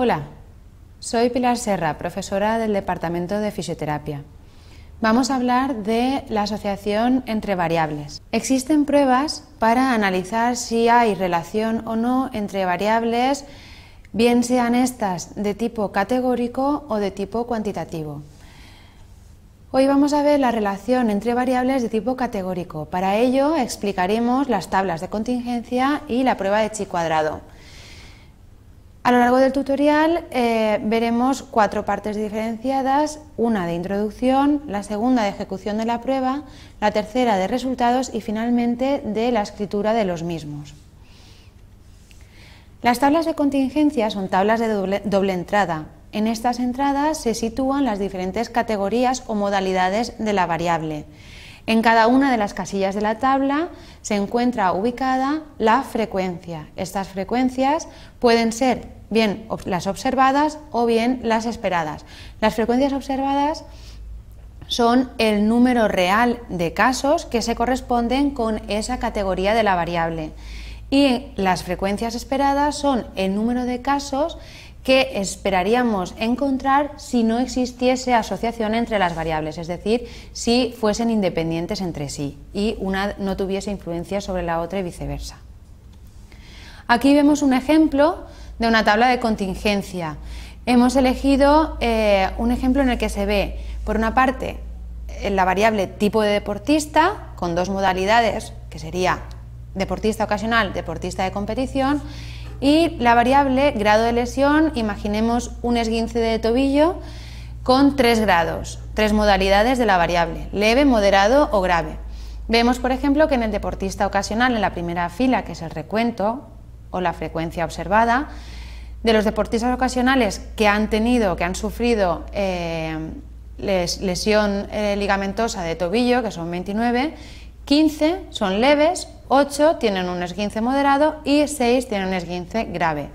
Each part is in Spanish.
Hola, soy Pilar Serra, profesora del Departamento de Fisioterapia. Vamos a hablar de la asociación entre variables. Existen pruebas para analizar si hay relación o no entre variables, bien sean estas de tipo categórico o de tipo cuantitativo. Hoy vamos a ver la relación entre variables de tipo categórico. Para ello explicaremos las tablas de contingencia y la prueba de chi cuadrado. A lo largo del tutorial eh, veremos cuatro partes diferenciadas, una de introducción, la segunda de ejecución de la prueba, la tercera de resultados y finalmente de la escritura de los mismos. Las tablas de contingencia son tablas de doble entrada. En estas entradas se sitúan las diferentes categorías o modalidades de la variable. En cada una de las casillas de la tabla se encuentra ubicada la frecuencia. Estas frecuencias pueden ser bien las observadas o bien las esperadas. Las frecuencias observadas son el número real de casos que se corresponden con esa categoría de la variable. Y las frecuencias esperadas son el número de casos que esperaríamos encontrar si no existiese asociación entre las variables, es decir, si fuesen independientes entre sí y una no tuviese influencia sobre la otra y viceversa. Aquí vemos un ejemplo de una tabla de contingencia. Hemos elegido eh, un ejemplo en el que se ve, por una parte, eh, la variable tipo de deportista, con dos modalidades, que sería deportista ocasional, deportista de competición, y la variable grado de lesión, imaginemos un esguince de tobillo con tres grados, tres modalidades de la variable, leve, moderado o grave. Vemos, por ejemplo, que en el deportista ocasional, en la primera fila, que es el recuento o la frecuencia observada, de los deportistas ocasionales que han tenido, que han sufrido eh, lesión eh, ligamentosa de tobillo, que son 29, 15 son leves, 8 tienen un esguince moderado y 6 tienen un esguince grave.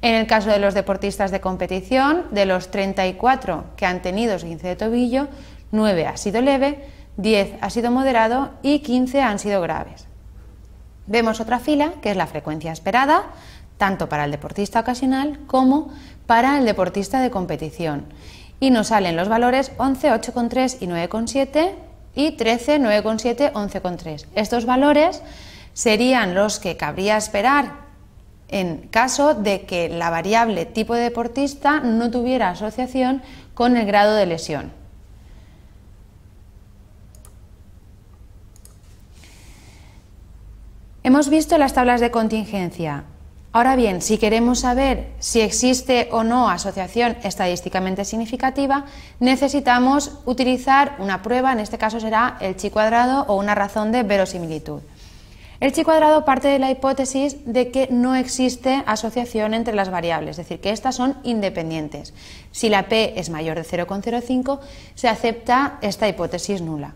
En el caso de los deportistas de competición, de los 34 que han tenido esguince de tobillo, 9 ha sido leve, 10 ha sido moderado y 15 han sido graves. Vemos otra fila, que es la frecuencia esperada, tanto para el deportista ocasional como para el deportista de competición. Y nos salen los valores 11, 8,3 y 9,7 y 13, 9,7, 11,3. Estos valores serían los que cabría esperar en caso de que la variable tipo de deportista no tuviera asociación con el grado de lesión. Hemos visto las tablas de contingencia. Ahora bien, si queremos saber si existe o no asociación estadísticamente significativa, necesitamos utilizar una prueba, en este caso será el chi cuadrado o una razón de verosimilitud. El chi cuadrado parte de la hipótesis de que no existe asociación entre las variables, es decir, que estas son independientes. Si la p es mayor de 0,05, se acepta esta hipótesis nula.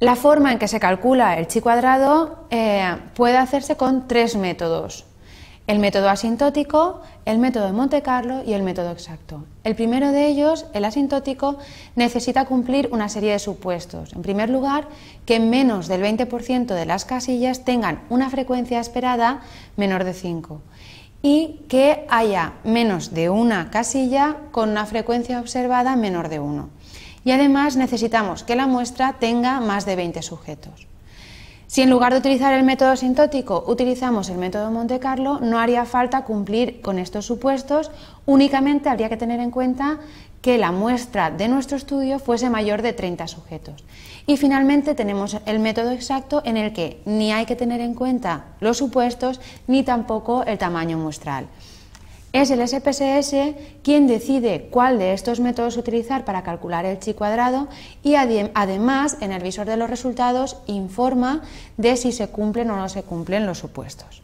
La forma en que se calcula el chi cuadrado eh, puede hacerse con tres métodos el método asintótico, el método de Monte Carlo y el método exacto. El primero de ellos, el asintótico, necesita cumplir una serie de supuestos. En primer lugar, que menos del 20% de las casillas tengan una frecuencia esperada menor de 5 y que haya menos de una casilla con una frecuencia observada menor de 1. Y además necesitamos que la muestra tenga más de 20 sujetos. Si en lugar de utilizar el método sintótico utilizamos el método Monte Carlo, no haría falta cumplir con estos supuestos, únicamente habría que tener en cuenta que la muestra de nuestro estudio fuese mayor de 30 sujetos. Y finalmente tenemos el método exacto en el que ni hay que tener en cuenta los supuestos ni tampoco el tamaño muestral. Es el SPSS quien decide cuál de estos métodos utilizar para calcular el chi cuadrado y además en el visor de los resultados informa de si se cumplen o no se cumplen los supuestos.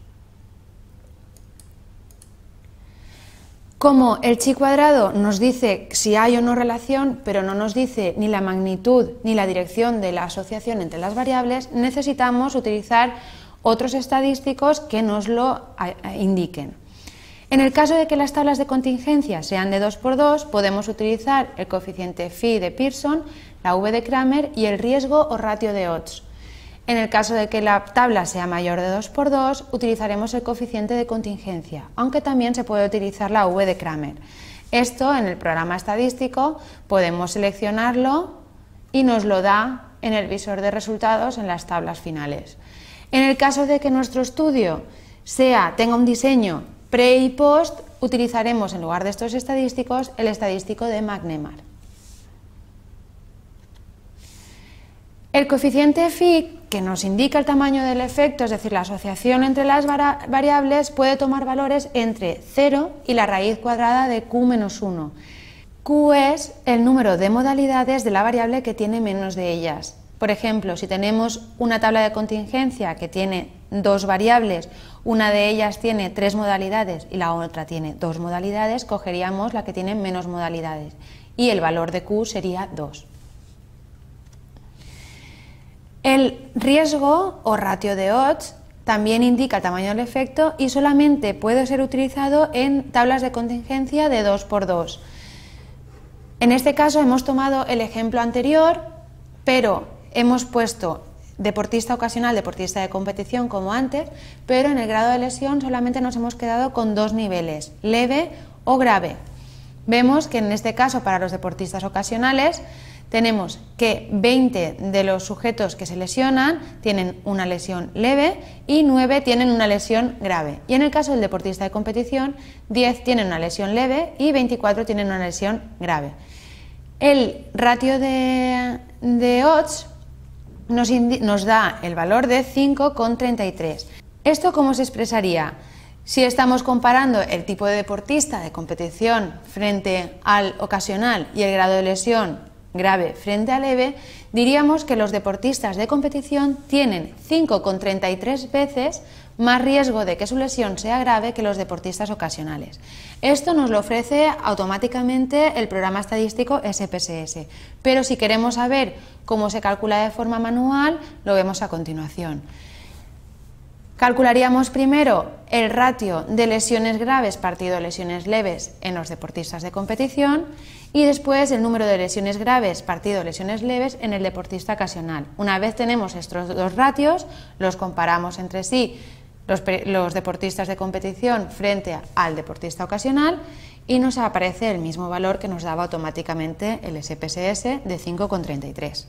Como el chi cuadrado nos dice si hay o no relación, pero no nos dice ni la magnitud ni la dirección de la asociación entre las variables, necesitamos utilizar otros estadísticos que nos lo indiquen. En el caso de que las tablas de contingencia sean de 2 por 2, podemos utilizar el coeficiente phi de Pearson, la V de Kramer y el riesgo o ratio de odds. En el caso de que la tabla sea mayor de 2 por 2, utilizaremos el coeficiente de contingencia, aunque también se puede utilizar la V de Kramer. Esto en el programa estadístico podemos seleccionarlo y nos lo da en el visor de resultados en las tablas finales. En el caso de que nuestro estudio sea, tenga un diseño Pre y post utilizaremos en lugar de estos estadísticos el estadístico de McNemar. El coeficiente phi, que nos indica el tamaño del efecto, es decir, la asociación entre las variables, puede tomar valores entre 0 y la raíz cuadrada de q menos 1. Q es el número de modalidades de la variable que tiene menos de ellas. Por ejemplo, si tenemos una tabla de contingencia que tiene dos variables, una de ellas tiene tres modalidades y la otra tiene dos modalidades, cogeríamos la que tiene menos modalidades y el valor de Q sería 2. El riesgo o ratio de odds también indica el tamaño del efecto y solamente puede ser utilizado en tablas de contingencia de 2 por 2 En este caso hemos tomado el ejemplo anterior, pero hemos puesto deportista ocasional, deportista de competición como antes, pero en el grado de lesión solamente nos hemos quedado con dos niveles, leve o grave. Vemos que en este caso para los deportistas ocasionales tenemos que 20 de los sujetos que se lesionan tienen una lesión leve y 9 tienen una lesión grave. Y en el caso del deportista de competición, 10 tienen una lesión leve y 24 tienen una lesión grave. El ratio de, de odds nos, da el valor de 5,33. ¿Esto cómo se expresaría? Si estamos comparando el tipo de deportista de competición frente al ocasional y el grado de lesión grave frente a leve, diríamos que los deportistas de competición tienen 5,33 veces más riesgo de que su lesión sea grave que los deportistas ocasionales. Esto nos lo ofrece automáticamente el programa estadístico SPSS, pero si queremos saber cómo se calcula de forma manual, lo vemos a continuación. Calcularíamos primero el ratio de lesiones graves partido lesiones leves en los deportistas de competición y después el número de lesiones graves partido lesiones leves en el deportista ocasional. Una vez tenemos estos dos ratios, los comparamos entre sí los, deportistas de competición frente al deportista ocasional y nos aparece el mismo valor que nos daba automáticamente el SPSS de 5,33.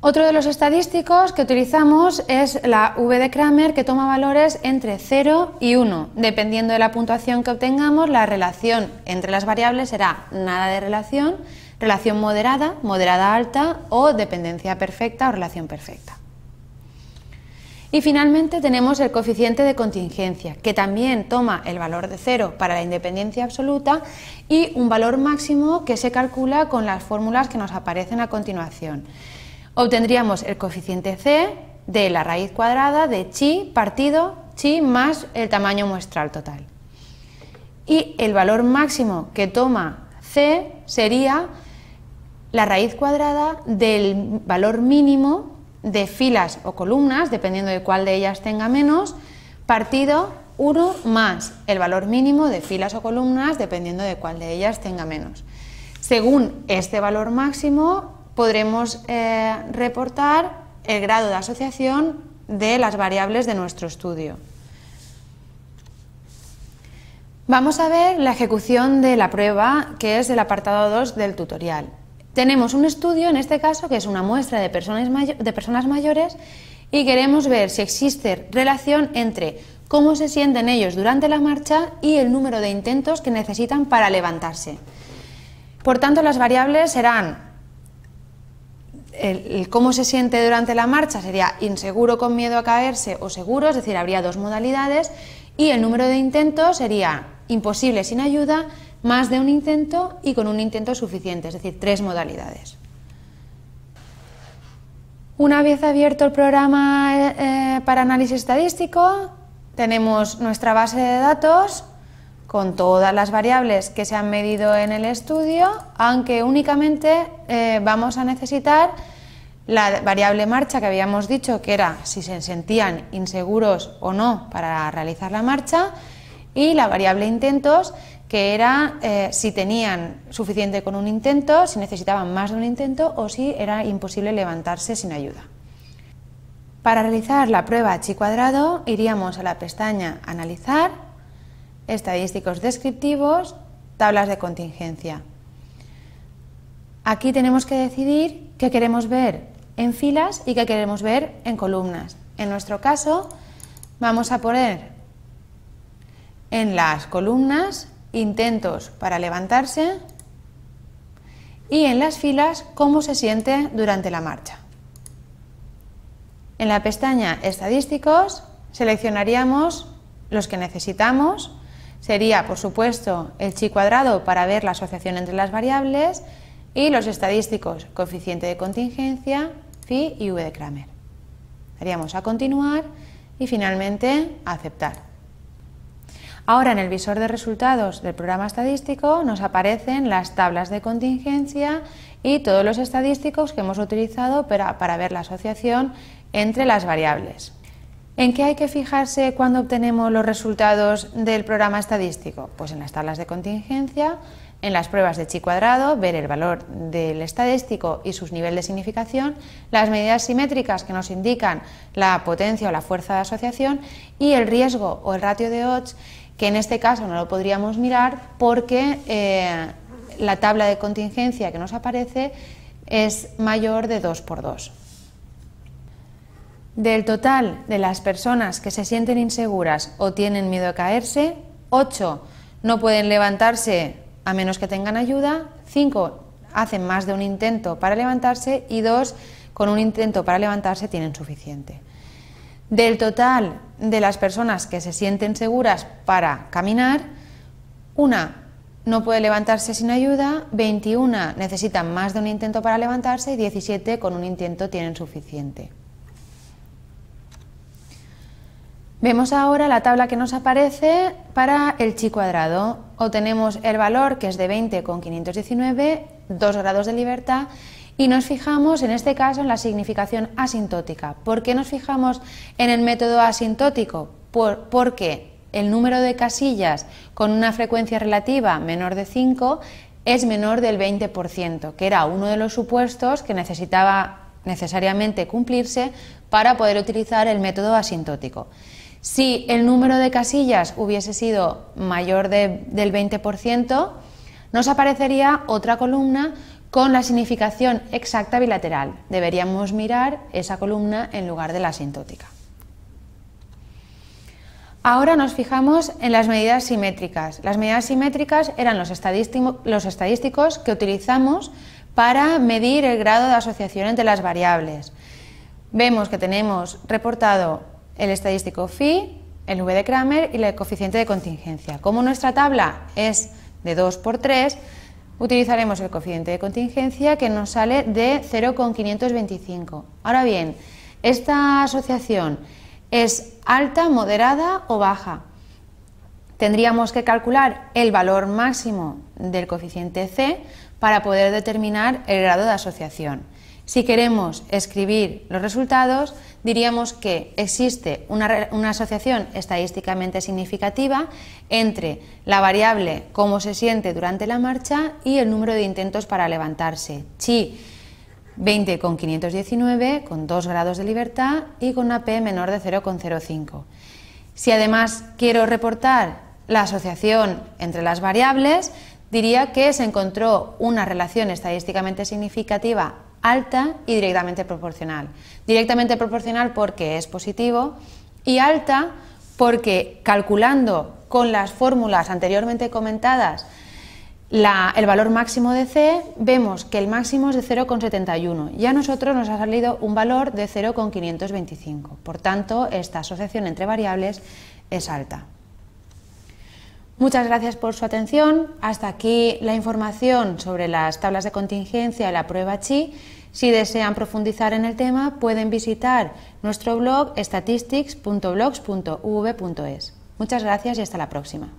Otro de los estadísticos que utilizamos es la V de Kramer que toma valores entre 0 y 1. Dependiendo de la puntuación que obtengamos, la relación entre las variables será nada de relación, relación moderada, moderada alta o dependencia perfecta o relación perfecta. Y finalmente tenemos el coeficiente de contingencia, que también toma el valor de cero para la independencia absoluta y un valor máximo que se calcula con las fórmulas que nos aparecen a continuación obtendríamos el coeficiente C de la raíz cuadrada de chi partido chi más el tamaño muestral total. Y el valor máximo que toma C sería la raíz cuadrada del valor mínimo de filas o columnas, dependiendo de cuál de ellas tenga menos, partido 1 más el valor mínimo de filas o columnas, dependiendo de cuál de ellas tenga menos. Según este valor máximo, podremos eh, reportar el grado de asociación de las variables de nuestro estudio. Vamos a ver la ejecución de la prueba, que es el apartado 2 del tutorial. Tenemos un estudio, en este caso, que es una muestra de personas mayores y queremos ver si existe relación entre cómo se sienten ellos durante la marcha y el número de intentos que necesitan para levantarse. Por tanto, las variables serán el, cómo se siente durante la marcha sería inseguro con miedo a caerse o seguro, es decir, habría dos modalidades, y el número de intentos sería imposible sin ayuda, más de un intento y con un intento suficiente, es decir, tres modalidades. Una vez abierto el programa eh, eh, para análisis estadístico, tenemos nuestra base de datos, con todas las variables que se han medido en el estudio, aunque únicamente eh, vamos a necesitar la variable marcha que habíamos dicho que era si se sentían inseguros o no para realizar la marcha y la variable intentos que era eh, si tenían suficiente con un intento, si necesitaban más de un intento o si era imposible levantarse sin ayuda. Para realizar la prueba chi cuadrado iríamos a la pestaña analizar estadísticos descriptivos, tablas de contingencia. Aquí tenemos que decidir qué queremos ver en filas y qué queremos ver en columnas. En nuestro caso, vamos a poner en las columnas intentos para levantarse y en las filas cómo se siente durante la marcha. En la pestaña Estadísticos seleccionaríamos los que necesitamos sería, por supuesto, el chi cuadrado para ver la asociación entre las variables y los estadísticos, coeficiente de contingencia, phi y v de Kramer. Daríamos a continuar y finalmente a aceptar. Ahora en el visor de resultados del programa estadístico nos aparecen las tablas de contingencia y todos los estadísticos que hemos utilizado para ver la asociación entre las variables. ¿En qué hay que fijarse cuando obtenemos los resultados del programa estadístico? Pues en las tablas de contingencia, en las pruebas de chi cuadrado, ver el valor del estadístico y sus niveles de significación, las medidas simétricas que nos indican la potencia o la fuerza de asociación y el riesgo o el ratio de odds, que en este caso no lo podríamos mirar porque eh, la tabla de contingencia que nos aparece es mayor de 2 por 2. Del total de las personas que se sienten inseguras o tienen miedo a caerse, 8 no pueden levantarse a menos que tengan ayuda, 5 hacen más de un intento para levantarse y 2 con un intento para levantarse tienen suficiente. Del total de las personas que se sienten seguras para caminar, una no puede levantarse sin ayuda, 21 necesitan más de un intento para levantarse y 17 con un intento tienen suficiente. Vemos ahora la tabla que nos aparece para el chi cuadrado. Obtenemos el valor que es de 20,519, con 2 grados de libertad y nos fijamos en este caso en la significación asintótica. ¿Por qué nos fijamos en el método asintótico? porque el número de casillas con una frecuencia relativa menor de 5 es menor del 20%, que era uno de los supuestos que necesitaba necesariamente cumplirse para poder utilizar el método asintótico. Si el número de casillas hubiese sido mayor del 20%, nos aparecería otra columna con la significación exacta bilateral. Deberíamos mirar esa columna en lugar de la asintótica. Ahora nos fijamos en las medidas simétricas. Las medidas simétricas eran los estadísticos que utilizamos para medir el grado de asociación entre las variables. Vemos que tenemos reportado el estadístico phi, el V de Kramer y el coeficiente de contingencia. Como nuestra tabla es de 2 por 3, utilizaremos el coeficiente de contingencia que nos sale de 0,525. Ahora bien, esta asociación es alta, moderada o baja. Tendríamos que calcular el valor máximo del coeficiente C para poder determinar el grado de asociación. Si queremos escribir los resultados, diríamos que existe una, asociación estadísticamente significativa entre la variable cómo se siente durante la marcha y el número de intentos para levantarse. Chi 20 con 519, con 2 grados de libertad y con una P menor de 0,05. Si además quiero reportar la asociación entre las variables, diría que se encontró una relación estadísticamente significativa alta y directamente proporcional. Directamente proporcional porque es positivo y alta porque calculando con las fórmulas anteriormente comentadas el valor máximo de C, vemos que el máximo es de 0,71 y a nosotros nos ha salido un valor de 0,525. Por tanto, esta asociación entre variables es alta. Muchas gracias por su atención. Hasta aquí la información sobre las tablas de contingencia y la prueba CHI. Si desean profundizar en el tema, pueden visitar nuestro blog statistics.blogs.uv.es. Muchas gracias y hasta la próxima.